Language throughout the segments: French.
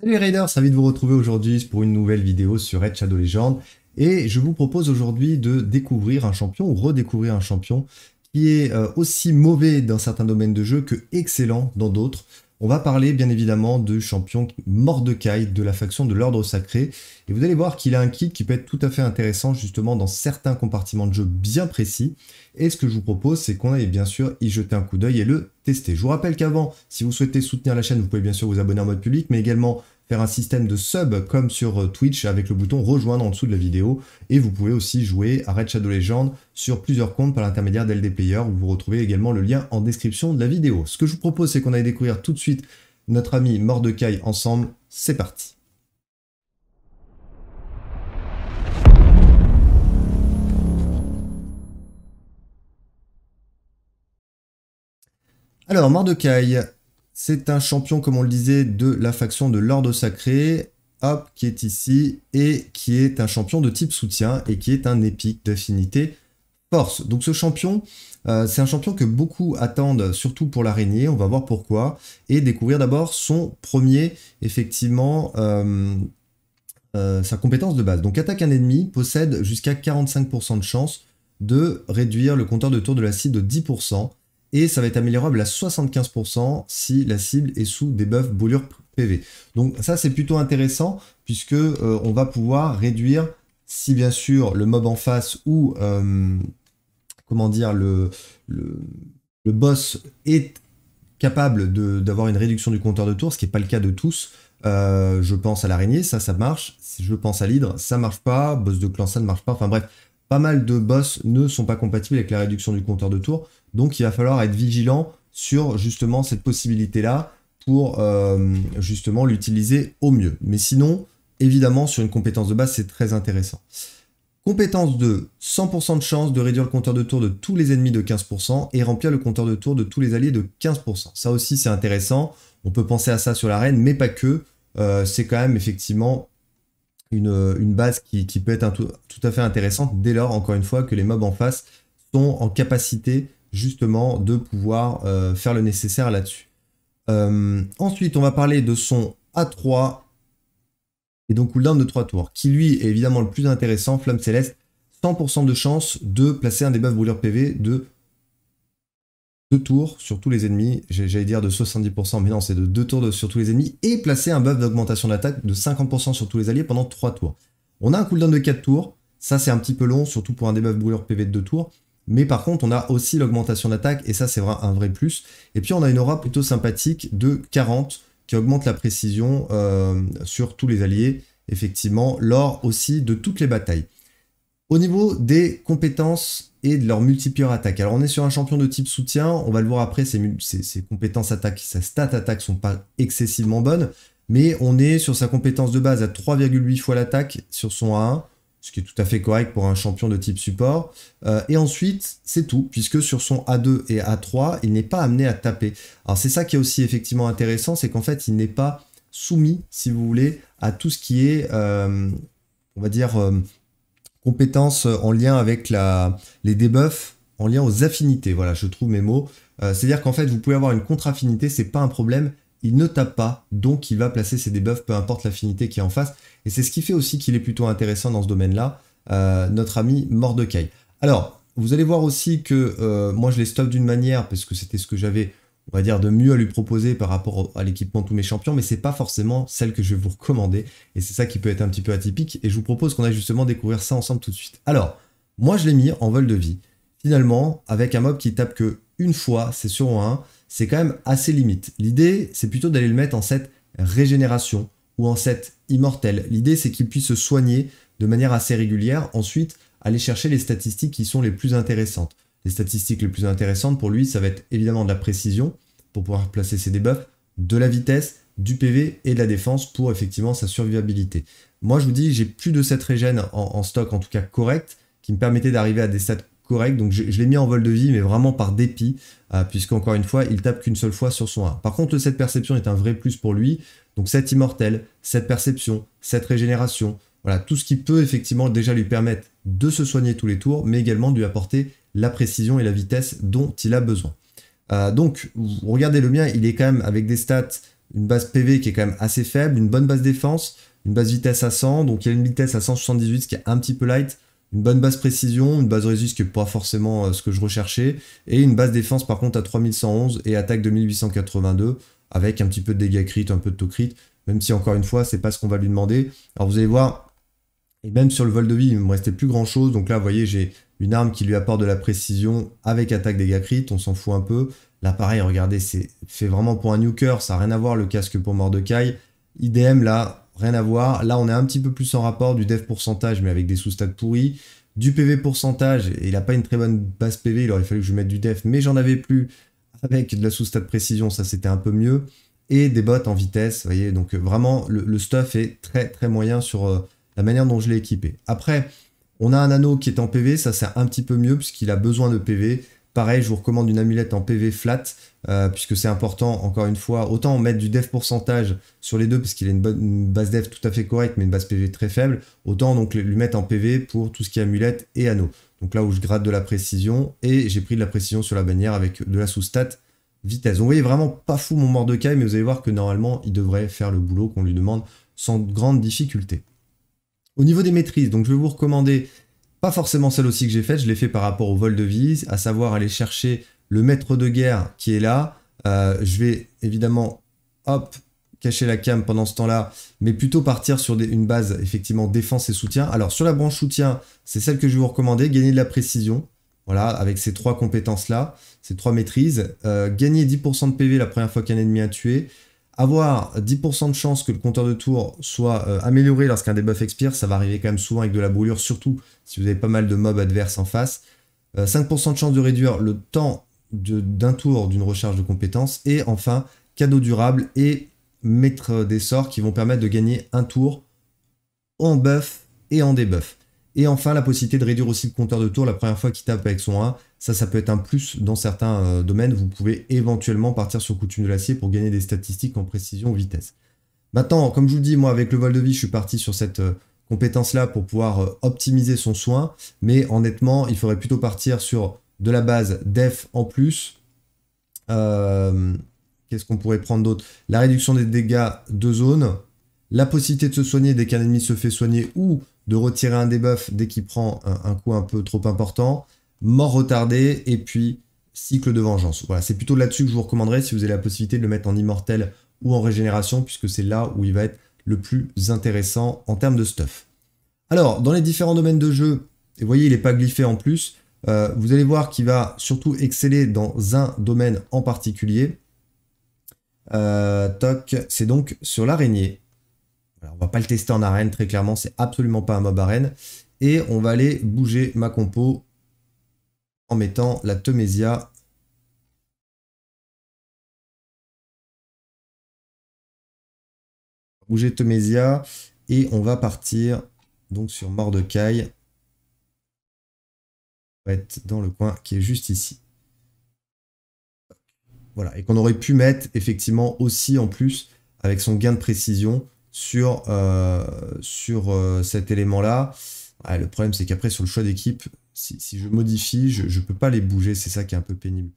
Salut les Raiders, ravi de vous retrouver aujourd'hui pour une nouvelle vidéo sur Red Shadow Legends et je vous propose aujourd'hui de découvrir un champion ou redécouvrir un champion qui est euh, aussi mauvais dans certains domaines de jeu que excellent dans d'autres. On va parler bien évidemment de champion Mordecai de la faction de l'ordre sacré. Et vous allez voir qu'il a un kit qui peut être tout à fait intéressant justement dans certains compartiments de jeu bien précis. Et ce que je vous propose, c'est qu'on aille bien sûr y jeter un coup d'œil et le tester. Je vous rappelle qu'avant, si vous souhaitez soutenir la chaîne, vous pouvez bien sûr vous abonner en mode public, mais également faire un système de sub comme sur euh, Twitch avec le bouton rejoindre en dessous de la vidéo. Et vous pouvez aussi jouer à Red Shadow Legends sur plusieurs comptes par l'intermédiaire d'LD Player où vous retrouvez également le lien en description de la vidéo. Ce que je vous propose, c'est qu'on aille découvrir tout de suite notre ami Mordecai ensemble. C'est parti. Alors, Mordecai, c'est un champion, comme on le disait, de la faction de l'Ordre Sacré, hop, qui est ici, et qui est un champion de type soutien, et qui est un épique d'affinité force. Donc ce champion, euh, c'est un champion que beaucoup attendent, surtout pour l'araignée, on va voir pourquoi, et découvrir d'abord son premier, effectivement, euh, euh, sa compétence de base. Donc attaque un ennemi, possède jusqu'à 45% de chance de réduire le compteur de tour de l'acide de 10%, et ça va être améliorable à 75% si la cible est sous des buffs PV. Donc ça c'est plutôt intéressant puisque euh, on va pouvoir réduire si bien sûr le mob en face ou euh, comment dire le, le, boss est capable d'avoir une réduction du compteur de tours, ce qui n'est pas le cas de tous. Euh, je pense à l'araignée, ça ça marche. Je pense à l'hydre, ça marche pas. Boss de clan, ça ne marche pas. Enfin bref, pas mal de boss ne sont pas compatibles avec la réduction du compteur de tours. Donc il va falloir être vigilant sur justement cette possibilité-là pour euh, justement l'utiliser au mieux. Mais sinon, évidemment, sur une compétence de base, c'est très intéressant. Compétence de 100% de chance de réduire le compteur de tour de tous les ennemis de 15% et remplir le compteur de tour de tous les alliés de 15%. Ça aussi, c'est intéressant. On peut penser à ça sur l'arène, mais pas que. Euh, c'est quand même effectivement une, base qui, peut être tout, tout, à fait intéressante dès lors, encore une fois, que les mobs en face sont en capacité justement de pouvoir euh, faire le nécessaire là-dessus. Euh, ensuite, on va parler de son A3 et donc cooldown de 3 tours, qui lui est évidemment le plus intéressant, Flamme Céleste, 100% de chance de placer un debuff brûleur PV de 2 tours sur tous les ennemis, j'allais dire de 70%, mais non, c'est de 2 tours sur tous les ennemis, et placer un buff d'augmentation d'attaque de 50% sur tous les alliés pendant 3 tours. On a un cooldown de 4 tours, ça c'est un petit peu long, surtout pour un debuff brûleur PV de 2 tours, mais par contre, on a aussi l'augmentation d'attaque, et ça, c'est un vrai plus. Et puis, on a une aura plutôt sympathique de 40, qui augmente la précision euh, sur tous les alliés, effectivement, lors aussi de toutes les batailles. Au niveau des compétences et de leur multiplier attaque, alors on est sur un champion de type soutien, on va le voir après, ses, compétences attaque, sa stat attaque sont pas excessivement bonnes, mais on est sur sa compétence de base à 3,8 fois l'attaque sur son A1, ce qui est tout à fait correct pour un champion de type support. Euh, et ensuite, c'est tout, puisque sur son A2 et A3, il n'est pas amené à taper. Alors c'est ça qui est aussi effectivement intéressant, c'est qu'en fait, il n'est pas soumis, si vous voulez, à tout ce qui est, euh, on va dire, euh, compétence compétences en lien avec la, les debuffs, en lien aux affinités. Voilà, je trouve mes mots. C'est-à-dire qu'en fait, vous pouvez avoir une contre-affinité, c'est pas un problème, il ne tape pas, donc il va placer ses debuffs, peu importe l'affinité qui est en face. Et c'est ce qui fait aussi qu'il est plutôt intéressant dans ce domaine-là, euh, notre ami Mordecai. Alors, vous allez voir aussi que euh, moi je les stoppe d'une manière, parce que c'était ce que j'avais, on va dire, de mieux à lui proposer par rapport à l'équipement tous mes champions, mais c'est pas forcément celle que je vais vous recommander, et c'est ça qui peut être un petit peu atypique, et je vous propose qu'on aille justement découvrir ça ensemble tout de suite. Alors, moi je l'ai mis en vol de vie. Finalement, avec un mob qui tape que une fois, c'est sur 1, c'est quand même assez limite. L'idée, c'est plutôt d'aller le mettre en cette régénération ou en cette immortel. L'idée, c'est qu'il puisse se soigner de manière assez régulière. Ensuite, aller chercher les statistiques qui sont les plus intéressantes. Les statistiques les plus intéressantes pour lui, ça va être évidemment de la précision pour pouvoir placer ses debuffs, de la vitesse, du PV et de la défense pour effectivement sa survivabilité. Moi, je vous dis, j'ai plus de cette régène en, stock, en tout cas correct, qui me permettait d'arriver à des stats donc je, l'ai mis en vol de vie, mais vraiment par dépit, euh, puisqu'encore une fois, il tape qu'une seule fois sur son 1. Par contre, cette perception est un vrai plus pour lui. Donc cette immortelle, cette perception, cette régénération. Voilà, tout ce qui peut effectivement déjà lui permettre de se soigner tous les tours, mais également de lui apporter la précision et la vitesse dont il a besoin. Euh, donc, regardez le mien, il est quand même avec des stats, une base PV qui est quand même assez faible, une bonne base défense, une base vitesse à 100, donc il a une vitesse à 178, ce qui est un petit peu light une bonne base précision, une base résist qui n'est pas forcément euh, ce que je recherchais, et une base défense par contre à 3111 et attaque de 1882. avec un petit peu de dégâts crit, un peu de taux crit, même si encore une fois c'est pas ce qu'on va lui demander. Alors vous allez voir, et même sur le vol de vie, il ne me restait plus grand chose, donc là vous voyez j'ai une arme qui lui apporte de la précision avec attaque dégâts crit, on s'en fout un peu. Là pareil, regardez, c'est fait vraiment pour un nuker, ça n'a rien à voir le casque pour Mordekai. IDM là, rien à voir. Là, on est un petit peu plus en rapport du dev pourcentage, mais avec des sous-stats pourris. Du PV pourcentage, il n'a pas une très bonne base PV, il aurait fallu que je mette du def, mais j'en avais plus avec de la sous-stat précision, ça c'était un peu mieux. Et des bottes en vitesse, vous voyez, donc vraiment le, stuff est très très moyen sur euh, la manière dont je l'ai équipé. Après, on a un anneau qui est en PV, ça c'est un petit peu mieux puisqu'il a besoin de PV. Pareil, je vous recommande une amulette en PV flat, euh, puisque c'est important, encore une fois, autant mettre du dev pourcentage sur les deux, parce qu'il a une, base dev tout à fait correcte, mais une base PV très faible, autant donc lui mettre en PV pour tout ce qui est amulette et anneau. Donc là où je gratte de la précision, et j'ai pris de la précision sur la bannière avec de la sous-stat vitesse. Donc vous voyez vraiment pas fou mon Mordecai, mais vous allez voir que normalement, il devrait faire le boulot qu'on lui demande sans grande difficulté. Au niveau des maîtrises, donc je vais vous recommander pas forcément celle aussi que j'ai faite, je l'ai fait par rapport au vol de vise, à savoir aller chercher le maître de guerre qui est là. Euh, je vais évidemment, hop, cacher la cam pendant ce temps-là, mais plutôt partir sur une base effectivement défense et soutien. Alors sur la branche soutien, c'est celle que je vais vous recommander, gagner de la précision. Voilà, avec ces trois compétences-là, ces trois maîtrises. Euh, gagner 10% de PV la première fois qu'un ennemi a tué. Avoir 10% de chance que le compteur de tour soit euh, amélioré lorsqu'un debuff expire, ça va arriver quand même souvent avec de la brûlure, surtout si vous avez pas mal de mobs adverses en face. 5% euh, de chance de réduire le temps d'un tour d'une recharge de compétences. Et enfin, cadeau durable et mettre des sorts qui vont permettre de gagner un tour en buff et en debuff. Et enfin, la possibilité de réduire aussi le compteur de tour la première fois qu'il tape avec son 1. Ça, ça peut être un plus dans certains euh, domaines. Vous pouvez éventuellement partir sur coutume de l'acier pour gagner des statistiques en précision ou vitesse. Maintenant, comme je vous le dis, moi, avec le vol de vie, je suis parti sur cette euh, compétence-là pour pouvoir euh, optimiser son soin. Mais honnêtement, il faudrait plutôt partir sur de la base def en plus. Qu'est-ce qu'on pourrait prendre d'autre La réduction des dégâts de zone. La possibilité de se soigner dès qu'un ennemi se fait soigner ou de retirer un debuff dès qu'il prend un, coup un peu trop important, mort retardée, et puis cycle de vengeance. Voilà, c'est plutôt là-dessus que je vous recommanderais si vous avez la possibilité de le mettre en immortel ou en régénération, puisque c'est là où il va être le plus intéressant en termes de stuff. Alors, dans les différents domaines de jeu, et vous voyez, il n'est pas glyphé en plus, euh, vous allez voir qu'il va surtout exceller dans un domaine en particulier. Euh, toc, c'est donc sur l'araignée. Alors, on va pas le tester en arène, très clairement, c'est absolument pas un mob arène. Et on va aller bouger ma compo en mettant la Temesia. Bouger Temesia et on va partir donc sur Mordekai. On va être dans le coin qui est juste ici. Voilà, et qu'on aurait pu mettre effectivement aussi en plus avec son gain de précision sur, euh, sur euh, cet élément-là. le problème, c'est qu'après, sur le choix d'équipe, si, je modifie, je ne peux pas les bouger. C'est ça qui est un peu pénible.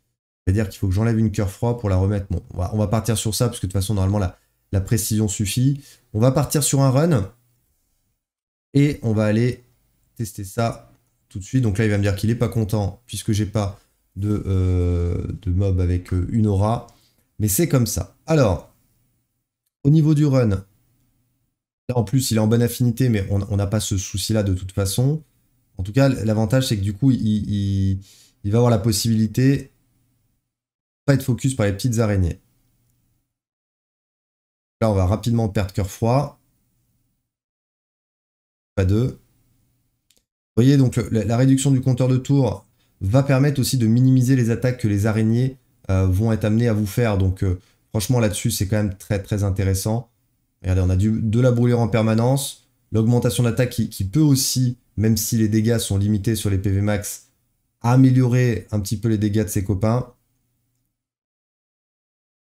C'est-à-dire qu'il faut que j'enlève une coeur froid pour la remettre. Bon, on va, partir sur ça, parce que de toute façon, normalement, la, la précision suffit. On va partir sur un run. Et on va aller tester ça tout de suite. Donc là, il va me dire qu'il n'est pas content, puisque j'ai pas de, euh, de mob avec une aura. Mais c'est comme ça. Alors, au niveau du run, en plus, il est en bonne affinité, mais on n'a pas ce souci-là de toute façon. En tout cas, l'avantage, c'est que du coup, il, va avoir la possibilité de pas être focus par les petites araignées. Là, on va rapidement perdre cœur froid. Pas deux. Vous voyez, donc la, réduction du compteur de tour va permettre aussi de minimiser les attaques que les araignées euh, vont être amenées à vous faire. Donc, euh, franchement, là-dessus, c'est quand même très, très intéressant. Regardez, on a du, de la brûlure en permanence, l'augmentation d'attaque qui, peut aussi, même si les dégâts sont limités sur les PV max, améliorer un petit peu les dégâts de ses copains.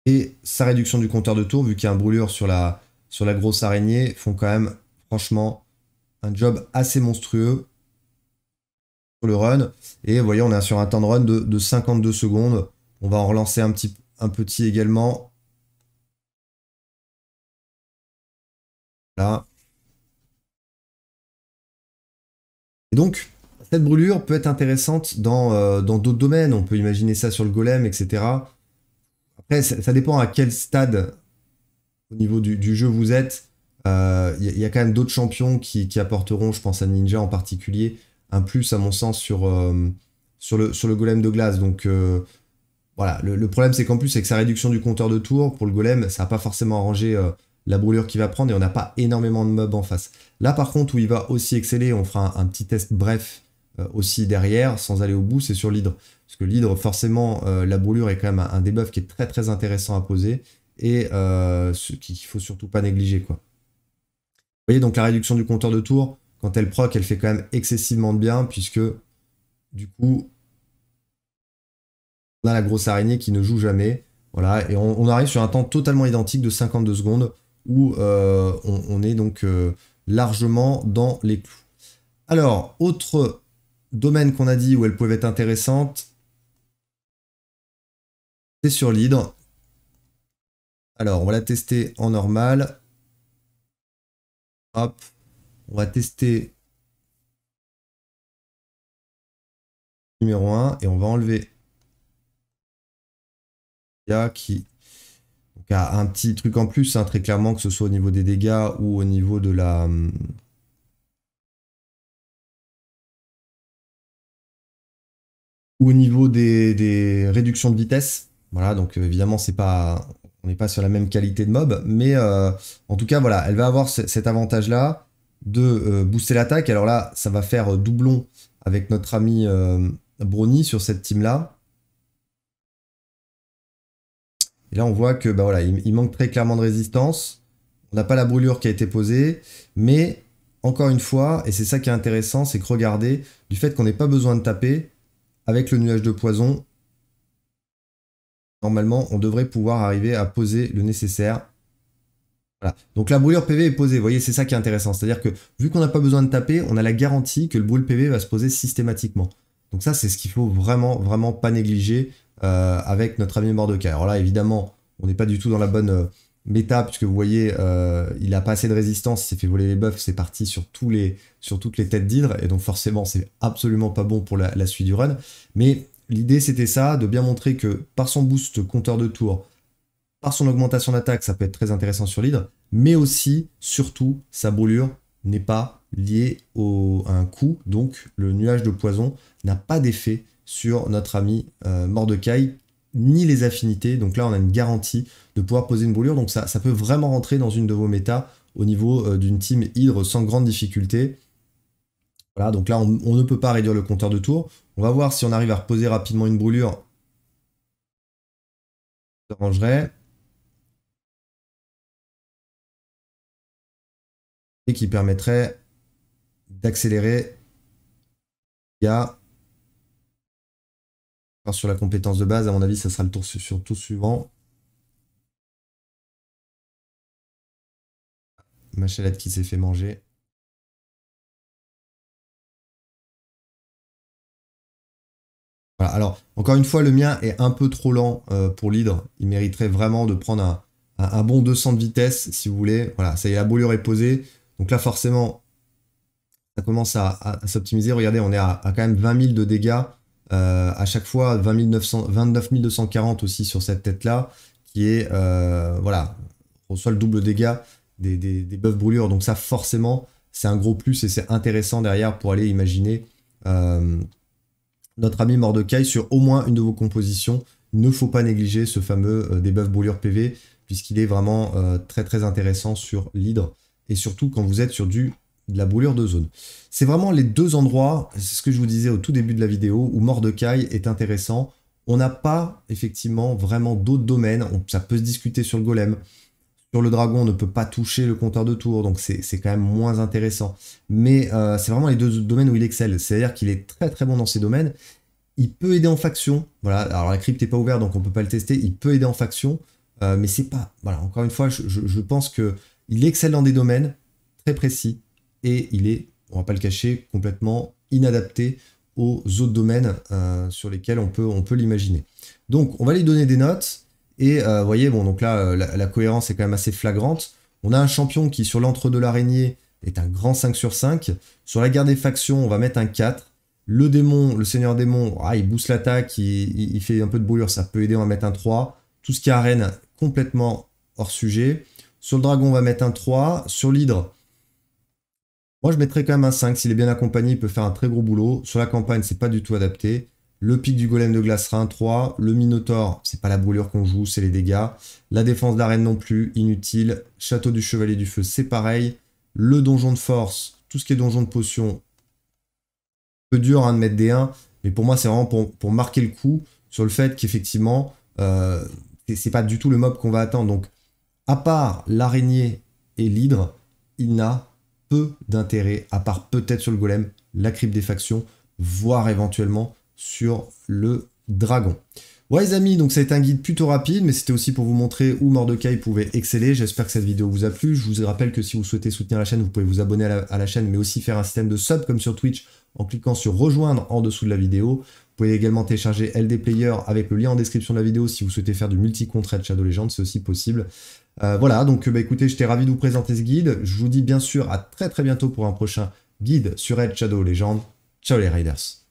Et sa réduction du compteur de tour, vu qu'il y a un brûlure sur la, sur la grosse araignée, font quand même, franchement, un job assez monstrueux sur le run. Et vous voyez, on est sur un temps de run de, 52 secondes. On va en relancer un petit, un petit également. Et donc, cette brûlure peut être intéressante euh, dans d'autres domaines. On peut imaginer ça sur le golem, etc. Après, ça, dépend à quel stade au niveau du, jeu vous êtes. Il euh, y, a quand même d'autres champions qui, apporteront, je pense à Ninja en particulier, un plus à mon sens sur, euh, sur, le, sur le golem de glace. Donc voilà, le, problème c'est qu'en plus avec sa réduction du compteur de tours, pour le golem, ça n'a pas forcément arrangé la brûlure qui va prendre et on n'a pas énormément de mobs en face. Là par contre où il va aussi exceller, on fera un, petit test bref euh, aussi derrière sans aller au bout, c'est sur l'hydre. Parce que l'hydre forcément euh, la brûlure est quand même un, debuff qui est très très intéressant à poser et euh, ce qu'il faut surtout pas négliger quoi. Vous voyez donc la réduction du compteur de tour, quand elle proc, elle fait quand même excessivement de bien puisque du coup on a la grosse araignée qui ne joue jamais. Voilà, et on, on, arrive sur un temps totalement identique de 52 secondes où euh, on, est donc euh, largement dans les clous. Alors, autre domaine qu'on a dit où elle pouvait être intéressante, c'est sur l'hydre. Alors, on va la tester en normal. Hop, on va tester numéro 1 et on va enlever qui un petit truc en plus, hein, très clairement, que ce soit au niveau des dégâts ou au niveau de la... Hum, au niveau des, réductions de vitesse. Voilà, donc évidemment, c'est pas... On n'est pas sur la même qualité de mob, mais euh, en tout cas, voilà, elle va avoir cet avantage-là de euh, booster l'attaque. Alors là, ça va faire euh, doublon avec notre ami Brony sur cette team-là. là, on voit que bah, voilà, il, manque très clairement de résistance. On n'a pas la brûlure qui a été posée, mais encore une fois, et c'est ça qui est intéressant, c'est que regardez, du fait qu'on n'ait pas besoin de taper, avec le nuage de poison, normalement, on devrait pouvoir arriver à poser le nécessaire. Voilà. Donc la brûlure PV est posée, vous voyez, c'est ça qui est intéressant. C'est-à-dire que vu qu'on n'a pas besoin de taper, on a la garantie que le brûle PV va se poser systématiquement. Donc ça, c'est ce qu'il faut vraiment, vraiment pas négliger. Euh, avec notre ami Mordecai. Alors là, évidemment, on n'est pas du tout dans la bonne euh, méta, puisque vous voyez, euh, il a pas assez de résistance, il s'est fait voler les buffs, c'est parti sur, tous les, sur toutes les têtes d'hydre, et donc forcément, c'est absolument pas bon pour la, suite du run. Mais l'idée, c'était ça, de bien montrer que par son boost compteur de tour, par son augmentation d'attaque, ça peut être très intéressant sur l'hydre, mais aussi, surtout, sa brûlure n'est pas liée à un coup, donc le nuage de poison n'a pas d'effet sur notre ami euh, Mordecai, ni les affinités. Donc là, on a une garantie de pouvoir poser une brûlure. Donc ça, ça peut vraiment rentrer dans une de vos méta au niveau euh, d'une team hydre sans grande difficulté. Voilà, donc là, on, ne peut pas réduire le compteur de tours. On va voir si on arrive à reposer rapidement une brûlure. Ça rangerait Et qui permettrait d'accélérer. Il y sur la compétence de base, à mon avis, ça sera le tour surtout suivant. Ma chalette qui s'est fait manger. Voilà, alors, encore une fois, le mien est un peu trop lent euh, pour l'hydre. Il mériterait vraiment de prendre un, bon 200 de vitesse, si vous voulez. Voilà, ça y est, la boulure est posée. Donc là, forcément, ça commence à, s'optimiser. Regardez, on est à, à, quand même 20 000 de dégâts. Euh, à chaque fois, 20 29 240 aussi sur cette tête-là, qui est, euh, voilà, reçoit le double dégât des, des, des brûlures. Donc ça, forcément, c'est un gros plus et c'est intéressant derrière pour aller imaginer euh, notre ami Mordecai sur au moins une de vos compositions. Il ne faut pas négliger ce fameux des buffs brûlures PV, puisqu'il est vraiment très très intéressant sur l'hydre, et surtout quand vous êtes sur du de la brûlure de zone. C'est vraiment les deux endroits, c'est ce que je vous disais au tout début de la vidéo, où Mordekai est intéressant. On n'a pas effectivement vraiment d'autres domaines. On, ça peut se discuter sur le golem. Sur le dragon, on ne peut pas toucher le compteur de tour, donc c'est quand même moins intéressant. Mais euh, c'est vraiment les deux domaines où il excelle. C'est-à-dire qu'il est très très bon dans ces domaines. Il peut aider en faction. Voilà. Alors la crypte n'est pas ouverte, donc on ne peut pas le tester. Il peut aider en faction, euh, mais c'est pas. Voilà. Encore une fois, je, pense qu'il excelle dans des domaines très précis et il est, on va pas le cacher, complètement inadapté aux autres domaines euh, sur lesquels on peut, on peut l'imaginer. Donc on va lui donner des notes, et euh, vous voyez, bon, donc là, euh, la, cohérence est quand même assez flagrante. On a un champion qui, sur lentre de l'araignée, est un grand 5 sur 5. Sur la guerre des factions, on va mettre un 4. Le démon, le seigneur démon, ah, il booste l'attaque, il, fait un peu de brûlure, ça peut aider, on va mettre un 3. Tout ce qui est arène, complètement hors sujet. Sur le dragon, on va mettre un 3. Sur l'hydre, moi, je mettrais quand même un 5. S'il est bien accompagné, il peut faire un très gros boulot. Sur la campagne, c'est pas du tout adapté. Le pic du golem de glace sera un 3. Le Minotaur, c'est pas la brûlure qu'on joue, c'est les dégâts. La défense d'arène non plus, inutile. Château du Chevalier du Feu, c'est pareil. Le donjon de force, tout ce qui est donjon de potion, peu dur hein, de mettre des 1. Mais pour moi, c'est vraiment pour, marquer le coup sur le fait qu'effectivement, euh, ce c'est pas du tout le mob qu'on va attendre. Donc, à part l'araignée et l'hydre, il n'a d'intérêt, à part peut-être sur le golem, la crypte des factions, voire éventuellement sur le dragon. Ouais les amis, donc ça a été un guide plutôt rapide, mais c'était aussi pour vous montrer où Mordecai pouvait exceller. J'espère que cette vidéo vous a plu. Je vous rappelle que si vous souhaitez soutenir la chaîne, vous pouvez vous abonner à la, chaîne, mais aussi faire un système de sub comme sur Twitch en cliquant sur rejoindre en dessous de la vidéo. Vous pouvez également télécharger LD Player avec le lien en description de la vidéo si vous souhaitez faire du multi-contrat de Shadow Legends, c'est aussi possible. Euh, voilà, donc bah, écoutez, j'étais ravi de vous présenter ce guide. Je vous dis bien sûr à très très bientôt pour un prochain guide sur Edge Shadow Legends. Ciao les Raiders